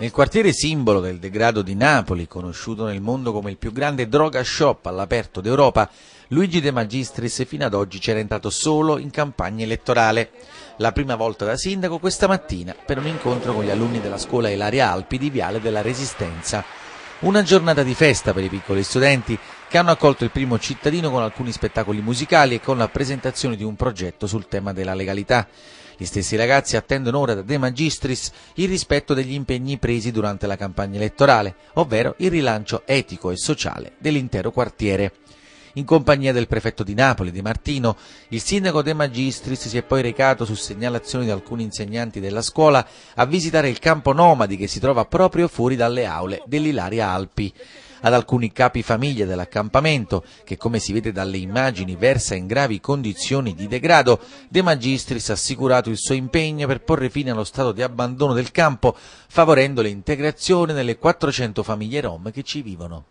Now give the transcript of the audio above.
Nel quartiere simbolo del degrado di Napoli, conosciuto nel mondo come il più grande droga shop all'aperto d'Europa, Luigi De Magistris fino ad oggi c'era entrato solo in campagna elettorale. La prima volta da sindaco questa mattina per un incontro con gli alunni della scuola Ilaria Alpi di Viale della Resistenza. Una giornata di festa per i piccoli studenti che hanno accolto il primo cittadino con alcuni spettacoli musicali e con la presentazione di un progetto sul tema della legalità. Gli stessi ragazzi attendono ora da De Magistris il rispetto degli impegni presi durante la campagna elettorale, ovvero il rilancio etico e sociale dell'intero quartiere. In compagnia del prefetto di Napoli, De Martino, il sindaco De Magistris si è poi recato su segnalazioni di alcuni insegnanti della scuola a visitare il campo nomadi che si trova proprio fuori dalle aule dell'Ilaria Alpi ad alcuni capi famiglia dell'accampamento che come si vede dalle immagini versa in gravi condizioni di degrado, De Magistris ha assicurato il suo impegno per porre fine allo stato di abbandono del campo favorendo l'integrazione nelle 400 famiglie rom che ci vivono.